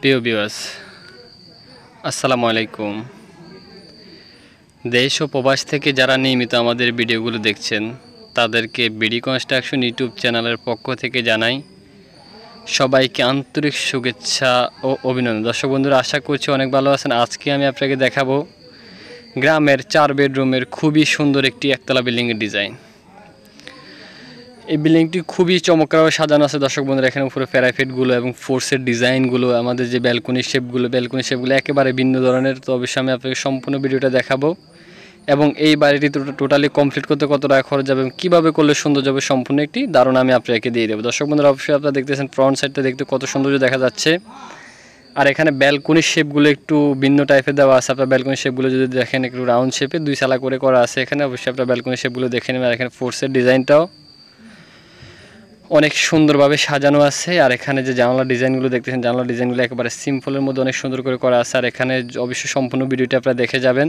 প্রিয় বিবাস আসসালামু আলাইকুম দেশ ও প্রবাস থেকে যারা নিয়মিত আমাদের ভিডিওগুলো দেখছেন তাদেরকে বিডি কনস্ট্রাকশন ইউটিউব চ্যানেলের পক্ষ থেকে জানাই সবাইকে আন্তরিক শুভেচ্ছা ও অভিনন্দন দর্শক বন্ধুরা আশা করছি অনেক ভালো আছেন আজকে আমি আপনাকে দেখাবো গ্রামের চার বেডরুমের খুবই সুন্দর একটি একতলা বিল্ডিংয়ের ডিজাইন এই বিল্ডিংটি খুবই চমৎকারভাবে সাজানো আছে দর্শক বন্ধুরা এখানে উপরে প্যারাফিটগুলো এবং ফোর্সের ডিজাইনগুলো আমাদের যে ব্যালকনি শেপগুলো ব্যালকনি শেপগুলো একেবারে ভিন্ন ধরনের তো অবশ্যই আমি আপনাকে সম্পূর্ণ ভিডিওটা দেখাবো এবং এই বাড়িটি টোটালি কমপ্লিট করতে কত টাকা খরচ যাবে এবং কীভাবে করলে সৌন্দর্য যাবে সম্পূর্ণ একটি দারুণ আমি আপনাকে দিয়ে দেবো দর্শক বন্ধুরা অবশ্যই আপনারা দেখতেছেন ফ্রন্ট সাইডটা দেখতে কত সৌন্দর্য দেখা যাচ্ছে আর এখানে ব্যালকনি শেপগুলো একটু ভিন্ন টাইপের দেওয়া আছে আপনার ব্যালকনি শেপগুলো যদি দেখেন একটু রাউন্ড শেপে দুই সালা করে করা আছে এখানে অবশ্যই আপনার ব্যালকনি শেপগুলো দেখে নেবেন আর এখানে ফোর্সের ডিজাইনটাও অনেক সুন্দরভাবে সাজানো আছে আর এখানে যে জানলা ডিজাইনগুলো দেখতেছেন জানলা ডিজাইনগুলো একেবারে সিম্পলের মধ্যে অনেক সুন্দর করে করা আছে আর এখানে অবশ্যই সম্পূর্ণ ভিডিওটি আপনারা দেখে যাবেন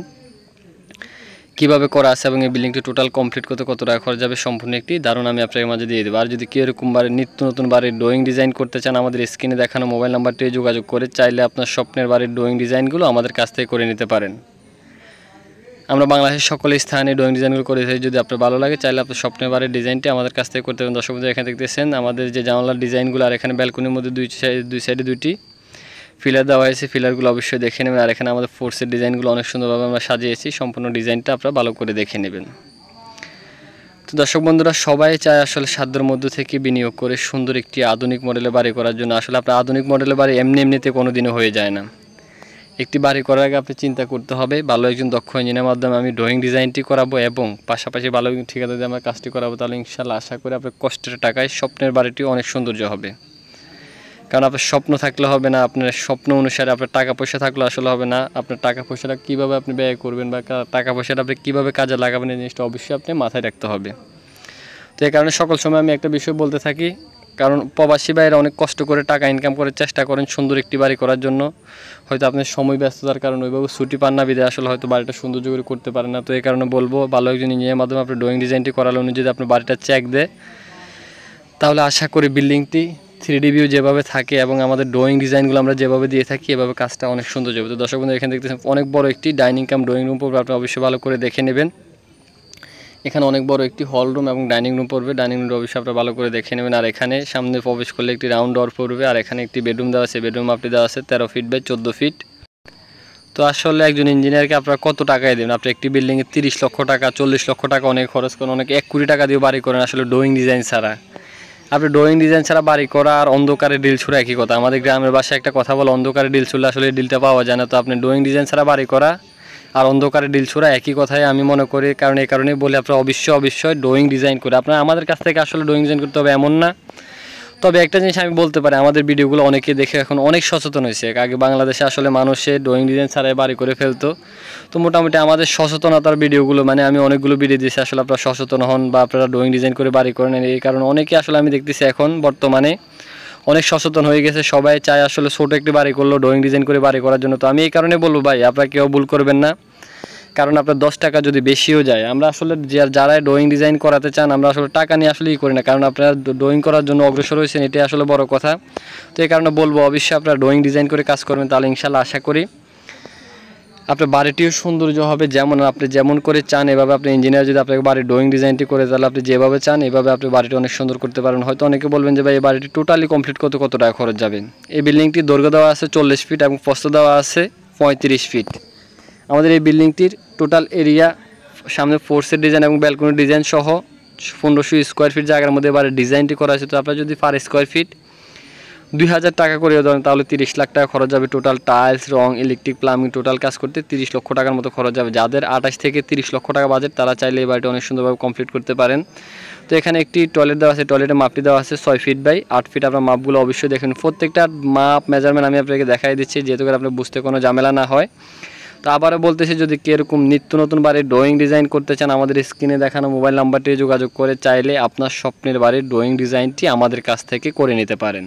কিভাবে করা আছে এবং এই বিল্ডিংটি টোটাল কমপ্লিট করতে কত টাকা খরচ যাবে সম্পূর্ণ একটি দারুণ আমি আপনাকে মাঝে দিয়ে দেবো আর যদি কেউ এরকম বাড়ির নিত্য নতুন বাড়ির ড্রয়িং ডিজাইন করতে চান আমাদের স্ক্রিনে দেখানো মোবাইল নাম্বারটি যোগাযোগ করে চাইলে আপনার স্বপ্নের বাড়ির ড্রয়িং ডিজাইনগুলো আমাদের কাছ থেকে করে নিতে পারেন আমরা বাংলাদেশের সকল স্থানে ড্রয়িং ডিজাইনগুলো করে থাকি যদি আপনার ভালো লাগে চাইলে আপনার স্বপ্নের বারে ডিজাইনটি আমাদের কাছ থেকে করতে পারেন দর্শক এখানে দেখতেছেন আমাদের যে জানলার ডিজাইনগুলো আর এখানে ব্যালকনির মধ্যে দুই সাইড দুই সাইডে দুইটি ফিলার দেওয়া হয়েছে ফিলারগুলো অবশ্যই দেখে নেবেন আর এখানে আমাদের ফোর্সের ডিজাইনগুলো অনেক সুন্দরভাবে আমরা সাজিয়েছি সম্পূর্ণ ডিজাইনটা আপনারা ভালো করে দেখে নেবেন তো দর্শক বন্ধুরা সবাই চায় আসলে সাধ্যের মধ্যে থেকে বিনিয়োগ করে সুন্দর একটি আধুনিক মডেলে বাড়ি করার জন্য আসলে আপনার আধুনিক মডেলের বাড়ি এমনি এমনিতে কোনো দিনও হয়ে যায় না একটি বাড়ি করার আগে আপনি চিন্তা করতে হবে ভালো একজন দক্ষ ইঞ্জিনিয়ার মাধ্যমে আমি ড্রয়িং ডিজাইনটি করাবো এবং পাশাপাশি ভালো একজন ঠিকাদার আমার কাজটি করাবো তাহলে ইনশাল্লাহ আশা করি আপনার কষ্টের টাকায় স্বপ্নের বাড়িটি অনেক সৌন্দর্য হবে কারণ আপনার স্বপ্ন থাকলে হবে না আপনার স্বপ্ন অনুসারে আপনার টাকা পয়সা থাকলে আসলে হবে না আপনার টাকা পয়সাটা কীভাবে আপনি ব্যয় করবেন বা টাকা পয়সাটা আপনি কীভাবে কাজে লাগাবেন এই জিনিসটা অবশ্যই আপনি মাথায় রাখতে হবে তো এই কারণে সকল সময় আমি একটা বিষয় বলতে থাকি কারণ প্রবাসী ভাইয়েরা অনেক কষ্ট করে টাকা ইনকাম করার চেষ্টা করেন সুন্দর একটি বাড়ি করার জন্য হয়তো আপনার সময় ব্যস্ততার কারণে ওইভাবে ছুটি পান না বিদে আসলে হয়তো বাড়িটা সুন্দর করে করতে পারেন না তো এই কারণে বলবো ভালো একজন ইঞ্জিনিয়ার মাধ্যমে আপনি ড্রয়িং ডিজাইনটি করালে উনি যদি আপনার বাড়িটা চেক দেয় তাহলে আশা করি বিল্ডিংটি থ্রি ভিউ যেভাবে থাকে এবং আমাদের ড্রয়িং ডিজাইনগুলো আমরা যেভাবে দিয়ে থাকি এভাবে কাজটা অনেক সুন্দর যাবে তো দর্শক বন্ধু এখানে দেখতেছেন অনেক বড় একটি ডাইনিং কাম ড্রয়িং রুম আপনি অবশ্যই ভালো করে দেখে নেবেন এখানে অনেক বড় একটি হল রুম এবং ডাইনিং রুম পড়বে ডাইনিং রুম অবশ্যই আপনারা ভালো করে দেখে নেবেন আর এখানে সামনে প্রবেশ করলে একটি রাউন্ড ডোর পড়বে আর এখানে একটি বেডরুম দেওয়া আছে বেডরুম আপনি দেওয়া আছে তেরো ফিট বাই চোদ্দো ফিট তো আসলে একজন ইঞ্জিনিয়ারকে আপনারা কত টাকায় দেবেন আপনি একটি বিল্ডিংয়ে তিরিশ লক্ষ টাকা চল্লিশ লক্ষ টাকা অনেক খরচ করেন অনেক এক কোটি টাকা দিয়ে বাড়ি করেন আসলে ড্রয়িং ডিজাইন ছাড়া আপনি ড্রয়িং ডিজাইন ছাড়া বাড়ি করা আর অন্ধকারে ডিল ছুড়া একই কথা আমাদের গ্রামের বাসায় একটা কথা বলে অন্ধকারে ডিল ছুড়লে আসলে ডিলটা পাওয়া যায় না তো আপনি ড্রয়িং ডিজাইন ছাড়া বাড়ি করা আর অন্ধকারে ডিল ছোড়া একই কথাই আমি মনে করি কারণ এই কারণেই বলি আপনারা অবশ্যই অবশ্যই ড্রয়িং ডিজাইন করে আপনারা আমাদের কাছ থেকে আসলে ড্রয়িং ডিজাইন করতে হবে এমন না তবে একটা জিনিস আমি বলতে পারি আমাদের ভিডিওগুলো অনেকে দেখে এখন অনেক সচেতন হয়েছে আগে বাংলাদেশে আসলে মানুষে ড্রয়িং ডিজাইন ছাড়াই বাড়ি করে ফেলতো তো মোটামুটি আমাদের সচেতনতার ভিডিওগুলো মানে আমি অনেকগুলো ভিডিও দিয়েছি আসলে আপনারা সচেতন হন বা আপনারা ড্রয়িং ডিজাইন করে বাড়ি করেন এই কারণে অনেকে আসলে আমি দেখতেছি এখন বর্তমানে অনেক সচেতন হয়ে গেছে সবাই চায় আসলে ছোটো একটি বাড়ি করলো ড্রয়িং ডিজাইন করে বাড়ি করার জন্য তো আমি এই কারণে বলবো ভাই আপনারা কেউ ভুল করবেন না কারণ আপনার দশ টাকা যদি বেশিও যায় আমরা আসলে যারাই ড্রয়িং ডিজাইন করাতে চান আমরা আসলে টাকা নিয়ে আসলেই করি না কারণ আপনারা ড্রয়িং করার জন্য অগ্রসর হয়েছেন এটাই আসলে বড় কথা তো এই কারণে বলবো অবশ্যই আপনারা ড্রয়িং ডিজাইন করে কাজ করবেন তাহলে ইনশাল্লাহ আশা করি আপনার বাড়িটিও সৌন্দর্য হবে যেমন আপনি যেমন করে চান এভাবে আপনি ইঞ্জিনিয়ার যদি আপনাকে বাড়ির ড্রয়িং ডিজাইনটি করে তাহলে আপনি যেভাবে চান এভাবে আপনি বাড়িটি অনেক সুন্দর করতে পারেন হয়তো অনেকে বলবেন যে ভাই এই বাড়িটি টোটালি কমপ্লিট করতে কত টাকা খরচ যাবে এই বিল্ডিংটি দৈর্ঘ্য দেওয়া আছে চল্লিশ ফিট এবং পস্ত দেওয়া আছে পঁয়ত্রিশ ফিট আমাদের এই বিল্ডিংটির টোটাল এরিয়া সামনে ফোর্সের ডিজাইন এবং ব্যালকনির ডিজাইন সহ পনেরোশো স্কোয়ার ফিট জায়গার মধ্যে এবারে ডিজাইনটি করা আছে তো আপনার যদি পার স্কোয়ার ফিট দুই হাজার টাকা করে ধরেন তাহলে তিরিশ লাখ টাকা খরচ যাবে টোটাল টাইলস রং ইলেকট্রিক প্লাম্বিং টোটাল কাজ করতে তিরিশ লক্ষ টাকার মতো খরচ যাবে যাদের আঠাশ থেকে তিরিশ লক্ষ টাকা বাজেট তারা চাইলে এই বাড়িটা অনেক সুন্দরভাবে কমপ্লিট করতে পারেন তো এখানে একটি টয়লেট দেওয়া আছে টয়লেটের মাপটি দেওয়া আছে ছয় ফিট বাই আট ফিট আপনার মাপগুলো অবশ্যই দেখেন প্রত্যেকটা মাপ মেজারমেন্ট আমি আপনাকে দেখাই দিচ্ছি যেহেতু করে আপনার বুঝতে কোনো ঝামেলা না হয় তো আবারও বলতেছি যদি কীরকম নিত্য নতুন বাড়ির ড্রয়িং ডিজাইন করতে চান আমাদের স্ক্রিনে দেখানো মোবাইল নাম্বারটি যোগাযোগ করে চাইলে আপনার স্বপ্নের বাড়ির ড্রয়িং ডিজাইনটি আমাদের কাছ থেকে করে নিতে পারেন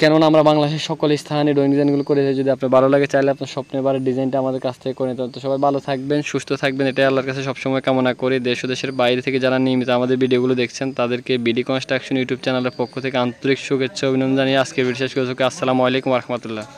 কেননা আমরা বাংলাদেশের সকল স্থানে ড্রয়িং ডিজাইনগুলো করে যদি আপনার ভালো লাগে চাইলে আপনার স্বপ্নের বারে ডিজাইনটা আমাদের কাছ থেকে করে নিতে তো সবাই ভালো থাকবেন সুস্থ থাকবেন এটাই আল্লাহর কাছে সবসময় কামনা করি দেশ ও দেশের বাইরে থেকে যারা নিয়মিত আমাদের ভিডিওগুলো দেখছেন তাদেরকে বিডি কনস্ট্রাকশন ইউটিউব চ্যানেলের পক্ষ থেকে আন্তরিক শুভেচ্ছা অভিনন্দন জানিয়ে আজকে ভিডিও শেষ করছি আসসালামু আলাইকুম রহমতুল্লাহ